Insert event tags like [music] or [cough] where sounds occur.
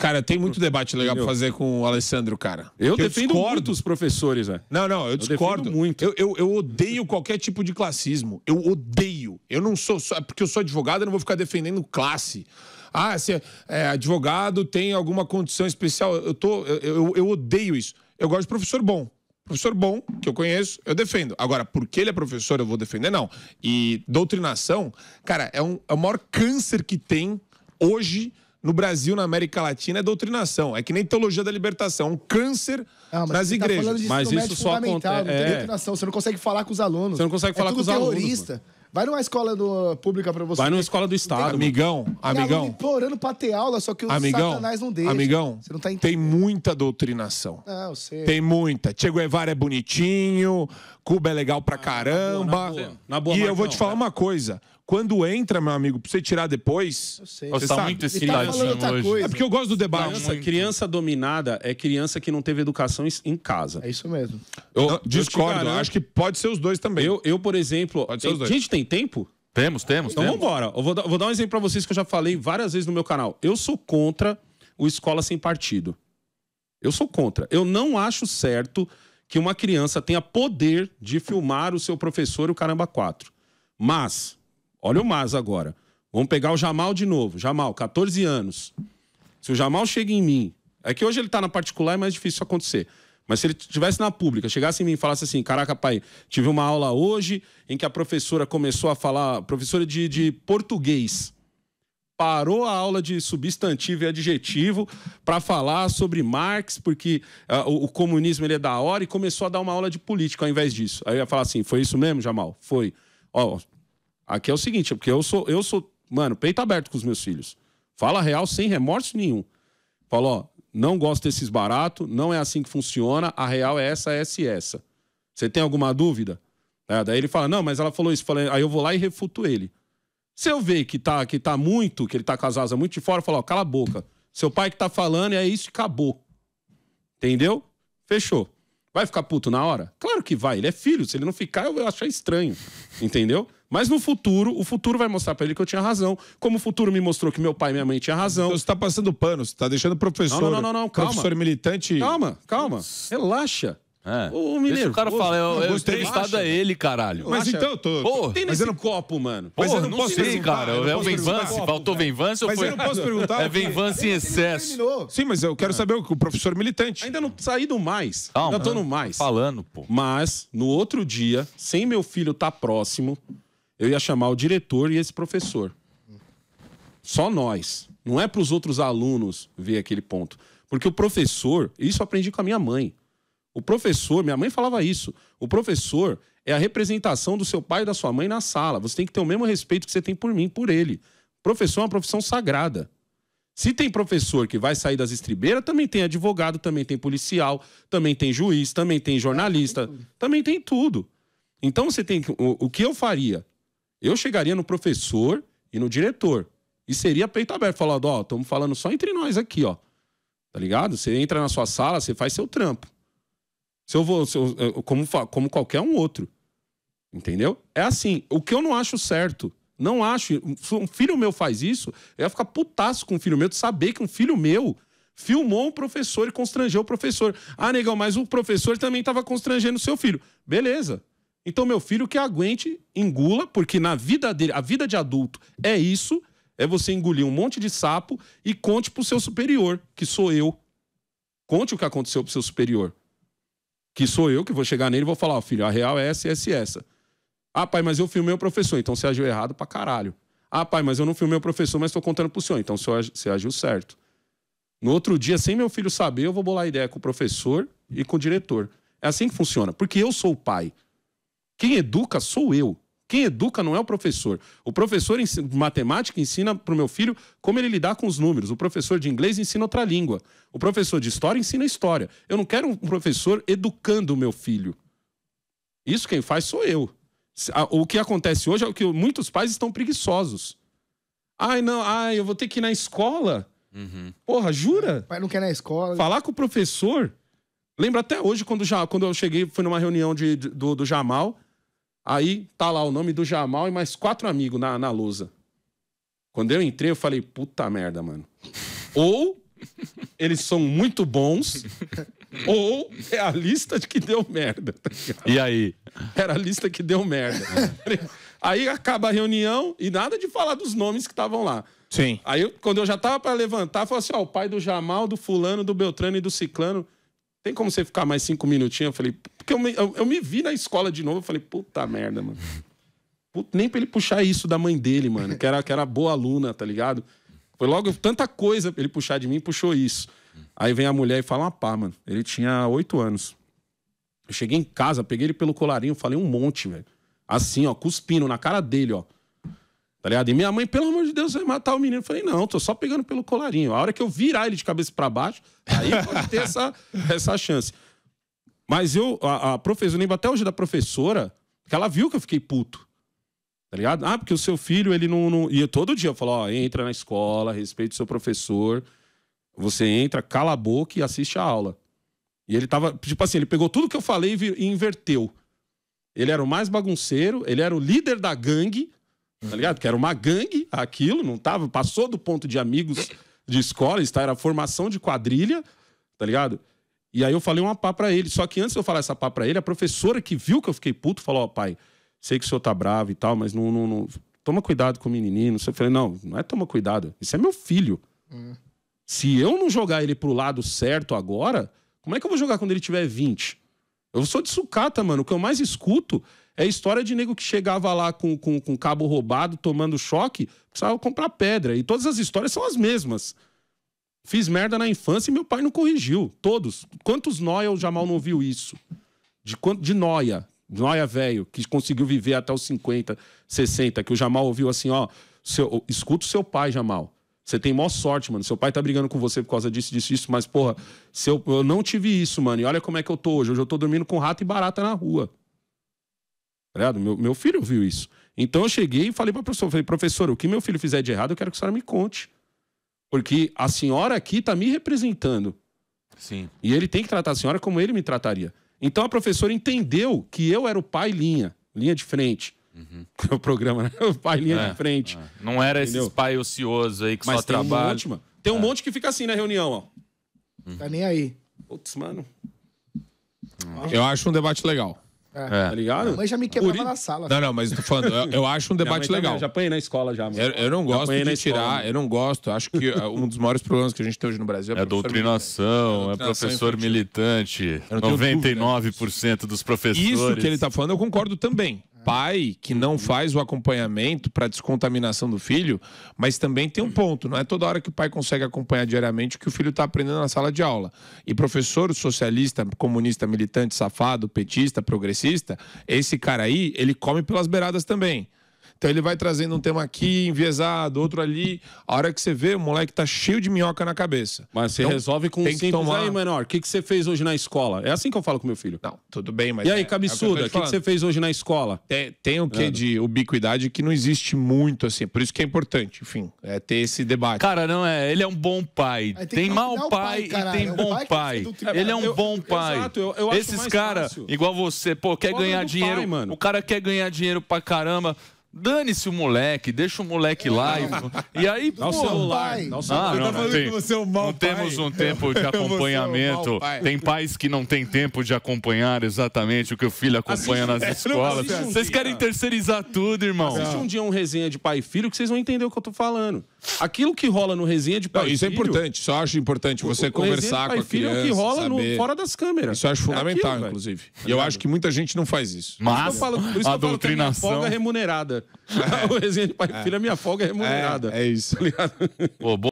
Cara, tem muito hum. debate legal para fazer com o Alessandro, cara. Eu Porque defendo eu discordo. muito os professores, né? Não, não, eu, eu discordo. muito. Eu, eu, eu, odeio qualquer tipo de classismo. Eu odeio. Eu não sou... Só, é porque eu sou advogado, eu não vou ficar defendendo classe. Ah, se é, advogado tem alguma condição especial. Eu, tô, eu, eu odeio isso. Eu gosto de professor bom professor bom, que eu conheço, eu defendo. Agora, porque ele é professor, eu vou defender, não. E doutrinação, cara, é, um, é o maior câncer que tem hoje no Brasil, na América Latina, é doutrinação. É que nem teologia da libertação, é um câncer ah, mas nas tá igrejas. Tá mas isso só acontece. Não é, é... doutrinação, você não consegue falar com os alunos. Você não consegue é falar é com os terrorista. alunos. Mano. Vai numa escola do, pública pra você. Vai numa escola do Estado. Amigão, amigão. implorando pra ter aula, só que os amigão, satanás não deixam. Amigão, você não tá entendendo. tem muita doutrinação. Ah, eu sei. Tem muita. Che Guevara é bonitinho, Cuba é legal pra caramba. Ah, na boa, na boa. Na boa e eu vou te falar uma coisa. Quando entra, meu amigo, pra você tirar depois. Eu sei. Você tá muito excitadinho tá hoje. É porque eu gosto do debate. Tá criança, criança, dominada é criança que não teve educação em casa. É isso mesmo. Eu, discordo. Né? Eu acho que pode ser os dois também. Eu, eu por exemplo. Pode ser os dois. Gente, tem tempo? Temos, temos. Então temos. vambora. Eu vou, vou dar um exemplo pra vocês que eu já falei várias vezes no meu canal. Eu sou contra o escola sem partido. Eu sou contra. Eu não acho certo que uma criança tenha poder de filmar o seu professor e o caramba 4. Mas Olha o Mas agora. Vamos pegar o Jamal de novo. Jamal, 14 anos. Se o Jamal chega em mim, é que hoje ele tá na particular, é mais difícil isso acontecer. Mas se ele estivesse na pública, chegasse em mim e falasse assim: Caraca, pai, tive uma aula hoje em que a professora começou a falar, professora de, de português, parou a aula de substantivo e adjetivo para falar sobre Marx, porque uh, o, o, comunismo ele é da hora, e começou a dar uma aula de política ao invés disso. Aí eu ia falar assim: Foi isso mesmo, Jamal? Foi. Ó, Aqui é o seguinte, porque eu sou, eu sou, mano, peito aberto com os meus filhos. Fala real sem remorso nenhum. Fala, ó, não gosto desses baratos, não é assim que funciona, a real é essa, essa e essa. Você tem alguma dúvida? É, daí ele fala, não, mas ela falou isso. Fala, aí eu vou lá e refuto ele. Se eu ver que tá, que tá muito, que ele tá com as asas muito de fora, eu falo, ó, cala a boca. Seu pai que tá falando é isso e acabou. Entendeu? Fechou. Vai ficar puto na hora? Claro que vai, ele é filho. Se ele não ficar, eu vou achar estranho. Entendeu? Mas no futuro, o futuro vai mostrar para ele que eu tinha razão. Como o futuro me mostrou que meu pai e minha mãe tinham razão. Então você tá passando pano, você tá deixando o professor. Não, não, não, não, não, calma. Professor militante. Calma, calma. Relaxa. É. Ô, Mineiro. Deixa o cara fala, eu, eu entrevistado a ele, caralho. Mas então, eu tô. tem nesse mas eu não... copo, mano. Mas eu não, não posso sei, cara. É o Venvance? Faltou Venvance ou foi? Mas eu não posso perguntar. [laughs] É Venvance em excesso. Sim, mas eu quero ah. saber o que o professor militante. Ainda não saí do mais. Calma. Ainda tô no mais. Falando, pô. Mas, no outro dia, sem meu filho estar tá próximo, eu ia chamar o diretor e esse professor. Só nós. Não é pros outros alunos ver aquele ponto. Porque o professor, isso eu aprendi com a minha mãe. O professor, minha mãe falava isso, o professor é a representação do seu pai e da sua mãe na sala. Você tem que ter o mesmo respeito que você tem por mim, por ele. Professor é uma profissão sagrada. Se tem professor que vai sair das estribeiras, também tem advogado, também tem policial, também tem juiz, também tem jornalista, também tem tudo. Então você tem que, o, o que eu faria? Eu chegaria no professor e no diretor e seria peito aberto, falando, ó, estamos falando só entre nós aqui, ó. Tá ligado? Você entra na sua sala, você faz seu trampo. Se eu vou. Se eu, como, como qualquer um outro. Entendeu? É assim. O que eu não acho certo. Não acho. Se um filho meu faz isso, eu ia ficar putaço com um filho meu de saber que um filho meu filmou um professor e constrangeu o professor. Ah, negão, mas o professor também estava constrangendo seu filho. Beleza. Então, meu filho que aguente, engula, porque na vida dele, a vida de adulto é isso: é você engolir um monte de sapo e conte pro seu superior, que sou eu. Conte o que aconteceu pro seu superior que sou eu que vou chegar nele e vou falar, oh, filho, a real é essa essa e essa. Ah, pai, mas eu filmei o professor, então você agiu errado pra caralho. Ah, pai, mas eu não filmei o professor, mas estou contando pro senhor, então você agiu certo. No outro dia, sem meu filho saber, eu vou bolar ideia com o professor e com o diretor. É assim que funciona, porque eu sou o pai. Quem educa sou eu. Quem educa não é o professor. O professor de matemática ensina para o meu filho como ele lidar com os números. O professor de inglês ensina outra língua. O professor de história ensina história. Eu não quero um professor educando o meu filho. Isso quem faz sou eu. O que acontece hoje é que muitos pais estão preguiçosos. Ai, não, ai, eu vou ter que ir na escola. Uhum. Porra, jura? pai não quer ir na escola. Falar com o professor. Lembro até hoje, quando, já, quando eu cheguei, fui numa reunião de, do, do Jamal. Aí tá lá o nome do Jamal e mais quatro amigos na, na lousa. Quando eu entrei, eu falei, puta merda, mano. Ou eles são muito bons, ou é a lista de que deu merda. Tá e aí? Era a lista que deu merda. É. aí acaba a reunião e nada de falar dos nomes que estavam lá. Sim. Aí, quando eu já tava para levantar, falou assim: ó, o pai do Jamal, do fulano, do Beltrano e do Ciclano. Tem como você ficar mais cinco minutinhos? Eu falei, porque eu me, eu, eu me vi na escola de novo, eu falei, puta merda, mano. Puta, nem pra ele puxar isso da mãe dele, mano, que era, que era boa aluna, tá ligado? Foi logo tanta coisa pra ele puxar de mim, puxou isso. Aí vem a mulher e fala, ah, pá, mano, ele tinha oito anos. Eu cheguei em casa, peguei ele pelo colarinho, falei um monte, velho. Assim, ó, cuspindo na cara dele, ó. Tá ligado? E minha mãe, pelo amor de Deus, vai matar o menino. Eu falei, não, tô só pegando pelo colarinho. A hora que eu virar ele de cabeça para baixo, aí pode ter essa, essa chance. Mas eu, a, a professora, eu lembro até hoje da professora, que ela viu que eu fiquei puto. Tá ligado? Ah, porque o seu filho, ele não. não... E eu, todo dia eu falo, ó, entra na escola, respeita o seu professor. Você entra, cala a boca e assiste a aula. E ele tava, tipo assim, ele pegou tudo que eu falei e inverteu. Ele era o mais bagunceiro, ele era o líder da gangue, tá ligado? Que era uma gangue, aquilo, não tava, passou do ponto de amigos de escola, está era formação de quadrilha, tá ligado? E aí eu falei uma pá para ele. Só que antes de eu falar essa pá para ele, a professora que viu que eu fiquei puto falou: Ó, oh, pai, sei que o senhor tá bravo e tal, mas não, não, não... Toma cuidado com o menininho. Eu falei: Não, não é toma cuidado. Isso é meu filho. Hum. Se eu não jogar ele pro lado certo agora, como é que eu vou jogar quando ele tiver 20? Eu sou de sucata, mano. O que eu mais escuto é história de nego que chegava lá com, com, com cabo roubado, tomando choque, precisava comprar pedra. E todas as histórias são as mesmas. Fiz merda na infância e meu pai não corrigiu. Todos. Quantos noia o Jamal não viu isso? De, de noia. Noia velho, que conseguiu viver até os 50, 60, que o Jamal ouviu assim, ó. Seu, escuta o seu pai, Jamal. Você tem maior sorte, mano. Seu pai tá brigando com você por causa disso, disso, disso. Mas, porra, se eu, eu não tive isso, mano. E olha como é que eu tô hoje. Hoje eu tô dormindo com rato e barata na rua. Tá meu, meu filho viu isso. Então eu cheguei e falei pra professora, falei, professor, o que meu filho fizer de errado, eu quero que a senhora me conte. Porque a senhora aqui está me representando. Sim. E ele tem que tratar a senhora como ele me trataria. Então a professora entendeu que eu era o pai linha, linha de frente. Uhum. [laughs] O programa, né? O pai linha é, de frente. É. Não era esse pai ocioso aí que Mas só tem trabalha. Um monte, Tem um é. monte que fica assim na reunião, ó. Tá nem aí. Putz, mano. Eu acho um debate legal. É, é. Tá ligado? Mas já me quebrava Uri... na sala. Não, assim. não, mas tô falando, eu, eu acho um debate legal. Também, já apanhei na escola já. Eu, eu, não gosto de tirar, escola, eu não gosto. Acho que eh, um dos maiores problemas que a gente tem hoje no Brasil é, é doutrinação, é, é professor militante. 99% dúvida. dos professores. Isso que ele tá falando, eu concordo também pai que não uhum. faz o acompanhamento para descontaminação do filho, mas também tem um uhum. ponto, não é toda hora que o pai consegue acompanhar diariamente o que o filho está aprendendo na sala de aula. E professor socialista, comunista, militante, safado, petista, progressista, esse cara aí, ele come pelas beiradas também. Então ele vai trazendo um tema aqui, enviesado, outro ali. A hora que você vê, o moleque tá cheio de minhoca na cabeça. Mas você então, resolve com um simples. Tomar... Aí, menor, o que, que você fez hoje na escola? É assim que eu falo com meu filho. Não, tudo bem, mas... E aí, é, é cabeçuda, o que, que, que, você fez hoje na escola? Tem, tem o quê de ubiquidade que não existe muito, assim. Por isso que é importante, enfim, é ter esse debate. Cara, não é... Ele é um bom pai. Aí, tem, tem mau pai, pai e tem é bom pai. Ele é um eu, bom pai. Exato, eu, eu Esses caras, igual você, pô, quer ganhar dinheiro... Pai, mano. O cara quer ganhar dinheiro pra caramba Dane-se o moleque, deixa o moleque lá. E, aí, Dá pô. celular. Pai. Não, ah, não, não, é não temos um tempo de [laughs] é acompanhamento. Tem pais que não têm tempo de acompanhar exatamente o que o filho acompanha nas escolas. vocês querem terceirizar tudo, irmão. Assiste um dia um resenha de pai e filho que vocês vão entender o que eu tô falando. Aquilo que rola no resenha de pai não, e filho. Isso é importante. Só acho importante você o, conversar com a filho criança. filho é o que rola no, fora das câmeras. Isso eu acho fundamental, é aquilo, inclusive. E eu acho que muita gente não faz isso. Mas a doutrinação. folga é remunerada. É. [laughs] o resenha de pai e é. filho, a minha folga é remunerada. É, é isso. Tá ligado? Pô, bom.